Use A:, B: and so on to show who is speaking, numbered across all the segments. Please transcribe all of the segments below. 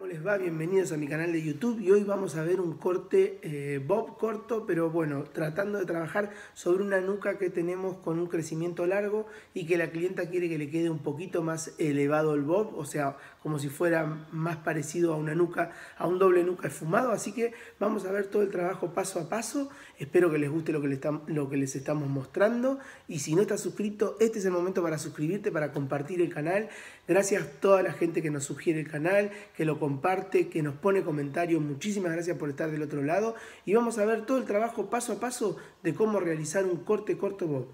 A: ¿Cómo les va? Bienvenidos a mi canal de YouTube y hoy vamos a ver un corte eh, bob corto, pero bueno, tratando de trabajar sobre una nuca que tenemos con un crecimiento largo y que la clienta quiere que le quede un poquito más elevado el bob, o sea, como si fuera más parecido a una nuca, a un doble nuca esfumado, así que vamos a ver todo el trabajo paso a paso, espero que les guste lo que les, lo que les estamos mostrando y si no estás suscrito, este es el momento para suscribirte, para compartir el canal, gracias a toda la gente que nos sugiere el canal, que lo comparte, que nos pone comentarios. Muchísimas gracias por estar del otro lado y vamos a ver todo el trabajo paso a paso de cómo realizar un corte corto bob.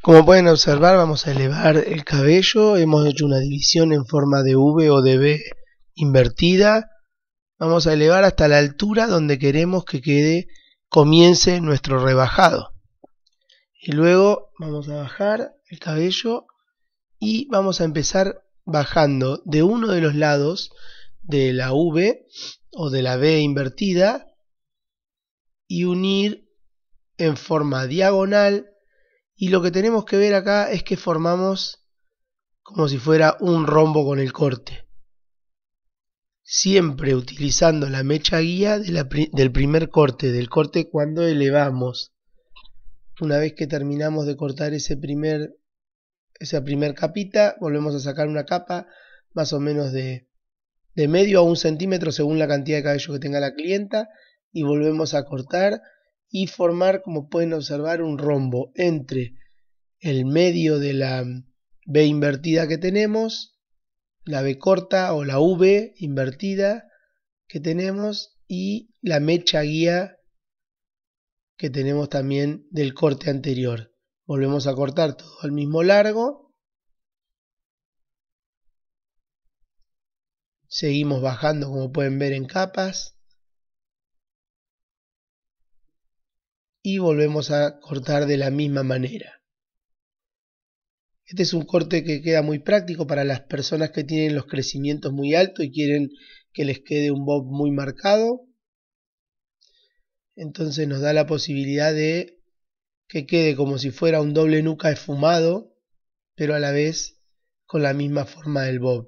A: Como pueden observar vamos a elevar el cabello, hemos hecho una división en forma de V o de B invertida. Vamos a elevar hasta la altura donde queremos que quede, comience nuestro rebajado. Y luego vamos a bajar el cabello y vamos a empezar bajando de uno de los lados de la V o de la V invertida y unir en forma diagonal y lo que tenemos que ver acá es que formamos como si fuera un rombo con el corte siempre utilizando la mecha guía del primer corte del corte cuando elevamos una vez que terminamos de cortar ese primer esa primer capita, volvemos a sacar una capa más o menos de, de medio a un centímetro según la cantidad de cabello que tenga la clienta y volvemos a cortar y formar como pueden observar un rombo entre el medio de la B invertida que tenemos, la B corta o la V invertida que tenemos y la mecha guía que tenemos también del corte anterior. Volvemos a cortar todo al mismo largo. Seguimos bajando como pueden ver en capas. Y volvemos a cortar de la misma manera. Este es un corte que queda muy práctico para las personas que tienen los crecimientos muy altos y quieren que les quede un bob muy marcado. Entonces nos da la posibilidad de que quede como si fuera un doble nuca esfumado, pero a la vez con la misma forma del bob.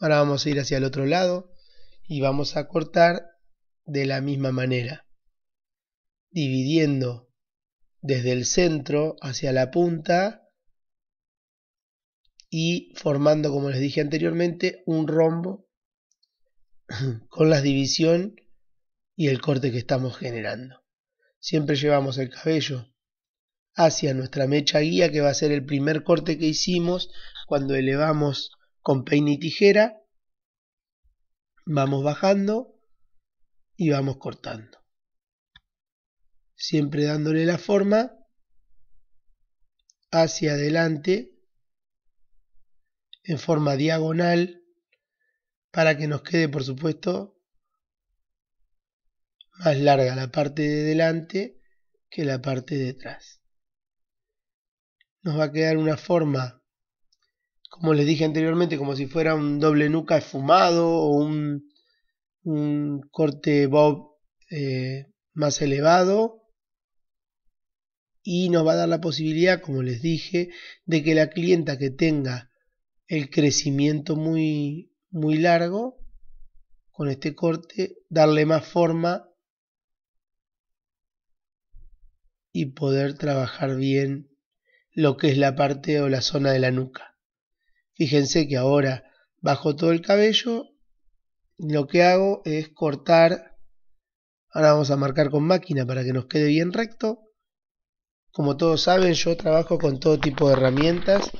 A: Ahora vamos a ir hacia el otro lado y vamos a cortar de la misma manera, dividiendo desde el centro hacia la punta y formando, como les dije anteriormente, un rombo con la división y el corte que estamos generando siempre llevamos el cabello, hacia nuestra mecha guía que va a ser el primer corte que hicimos cuando elevamos con peine y tijera, vamos bajando y vamos cortando. Siempre dándole la forma hacia adelante en forma diagonal para que nos quede por supuesto más larga la parte de delante que la parte de atrás. Nos va a quedar una forma, como les dije anteriormente, como si fuera un doble nuca esfumado o un, corte bob eh, más elevado. Y nos va a dar la posibilidad, como les dije, de que la clienta que tenga el crecimiento muy, muy largo con este corte, darle más forma y poder trabajar bien lo que es la parte o la zona de la nuca. Fíjense que ahora bajo todo el cabello, lo que hago es cortar, ahora vamos a marcar con máquina para que nos quede bien recto. Como todos saben, yo trabajo con todo tipo de herramientas.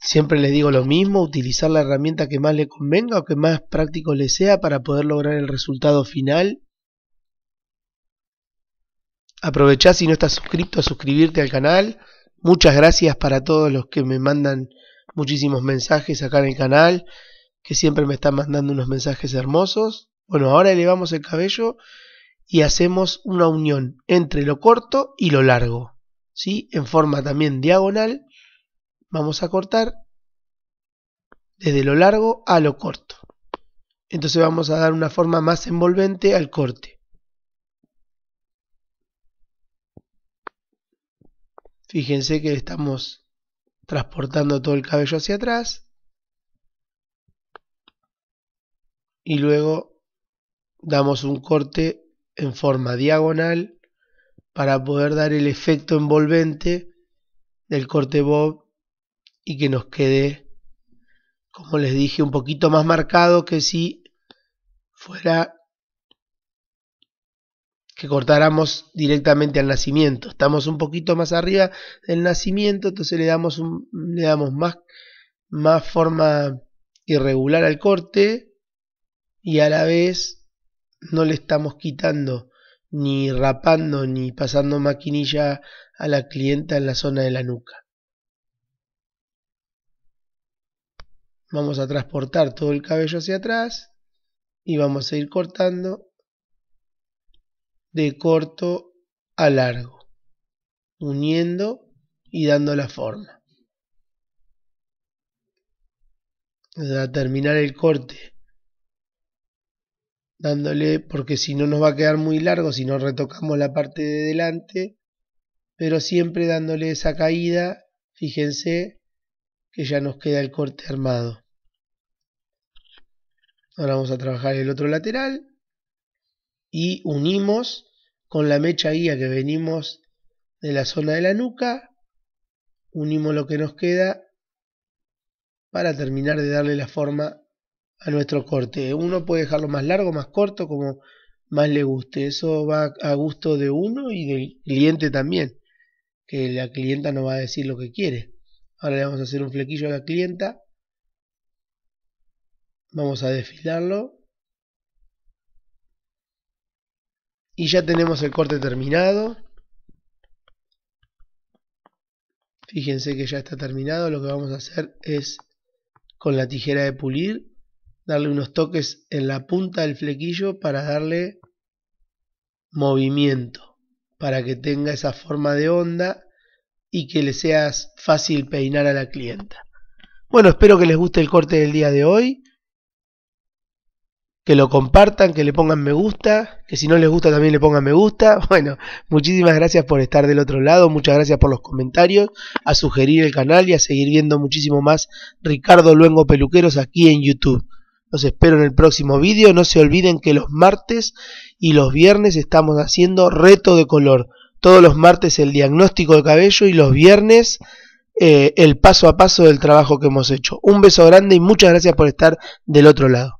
A: Siempre les digo lo mismo, utilizar la herramienta que más le convenga o que más práctico le sea para poder lograr el resultado final Aprovechá si no estás suscrito a suscribirte al canal. Muchas gracias para todos los que me mandan muchísimos mensajes acá en el canal, que siempre me están mandando unos mensajes hermosos. Bueno, ahora elevamos el cabello y hacemos una unión entre lo corto y lo largo. ¿sí? En forma también diagonal, vamos a cortar desde lo largo a lo corto. Entonces vamos a dar una forma más envolvente al corte. Fíjense que estamos transportando todo el cabello hacia atrás. Y luego damos un corte en forma diagonal para poder dar el efecto envolvente del corte bob y que nos quede, como les dije, un poquito más marcado que si fuera que cortáramos directamente al nacimiento. Estamos un poquito más arriba del nacimiento, entonces le damos, le damos más, más forma irregular al corte y a la vez no le estamos quitando ni rapando ni pasando maquinilla a la clienta en la zona de la nuca. Vamos a transportar todo el cabello hacia atrás y vamos a ir cortando de corto a largo, uniendo y dando la forma. A terminar el corte, dándole, porque si no nos va a quedar muy largo si no retocamos la parte de delante, pero siempre dándole esa caída, fíjense que ya nos queda el corte armado. Ahora vamos a trabajar el otro lateral y unimos con la mecha guía que venimos de la zona de la nuca, unimos lo que nos queda para terminar de darle la forma a nuestro corte. Uno puede dejarlo más largo, más corto, como más le guste. Eso va a gusto de uno y del cliente también, que la clienta nos va a decir lo que quiere. Ahora le vamos a hacer un flequillo a la clienta. Vamos a desfilarlo y ya tenemos el corte terminado fíjense que ya está terminado lo que vamos a hacer es con la tijera de pulir darle unos toques en la punta del flequillo para darle movimiento para que tenga esa forma de onda y que le sea fácil peinar a la clienta bueno espero que les guste el corte del día de hoy que lo compartan, que le pongan me gusta, que si no les gusta también le pongan me gusta. Bueno, muchísimas gracias por estar del otro lado, muchas gracias por los comentarios, a sugerir el canal y a seguir viendo muchísimo más Ricardo Luengo Peluqueros aquí en YouTube. Los espero en el próximo vídeo, no se olviden que los martes y los viernes estamos haciendo reto de color. Todos los martes el diagnóstico de cabello y los viernes... Eh, el paso a paso del trabajo que hemos hecho. Un beso grande y muchas gracias por estar del otro lado.